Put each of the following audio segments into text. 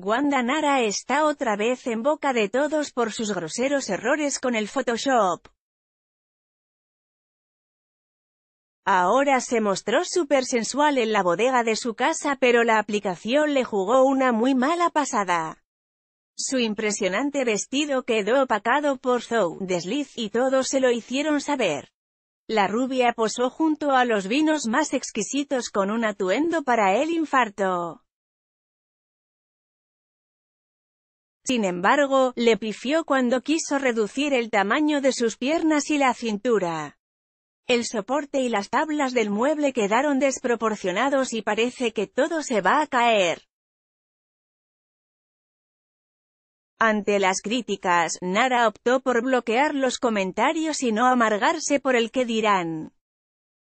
Wanda Nara está otra vez en boca de todos por sus groseros errores con el Photoshop. Ahora se mostró súper sensual en la bodega de su casa pero la aplicación le jugó una muy mala pasada. Su impresionante vestido quedó opacado por Zou, desliz y todos se lo hicieron saber. La rubia posó junto a los vinos más exquisitos con un atuendo para el infarto. Sin embargo, le pifió cuando quiso reducir el tamaño de sus piernas y la cintura. El soporte y las tablas del mueble quedaron desproporcionados y parece que todo se va a caer. Ante las críticas, Nara optó por bloquear los comentarios y no amargarse por el que dirán.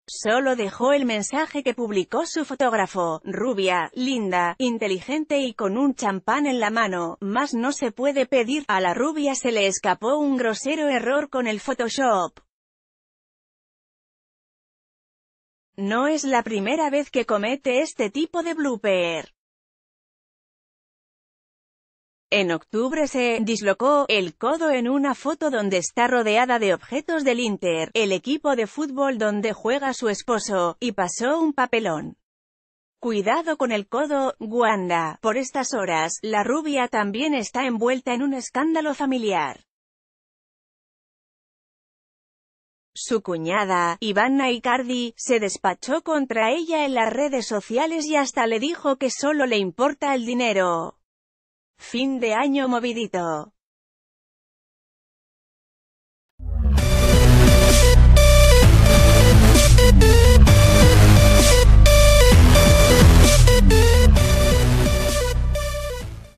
Solo dejó el mensaje que publicó su fotógrafo, rubia, linda, inteligente y con un champán en la mano, más no se puede pedir, a la rubia se le escapó un grosero error con el Photoshop. No es la primera vez que comete este tipo de blooper. En octubre se dislocó el codo en una foto donde está rodeada de objetos del Inter, el equipo de fútbol donde juega su esposo, y pasó un papelón. Cuidado con el codo, Wanda. Por estas horas, la rubia también está envuelta en un escándalo familiar. Su cuñada, Ivana Icardi, se despachó contra ella en las redes sociales y hasta le dijo que solo le importa el dinero. Fin de año movidito.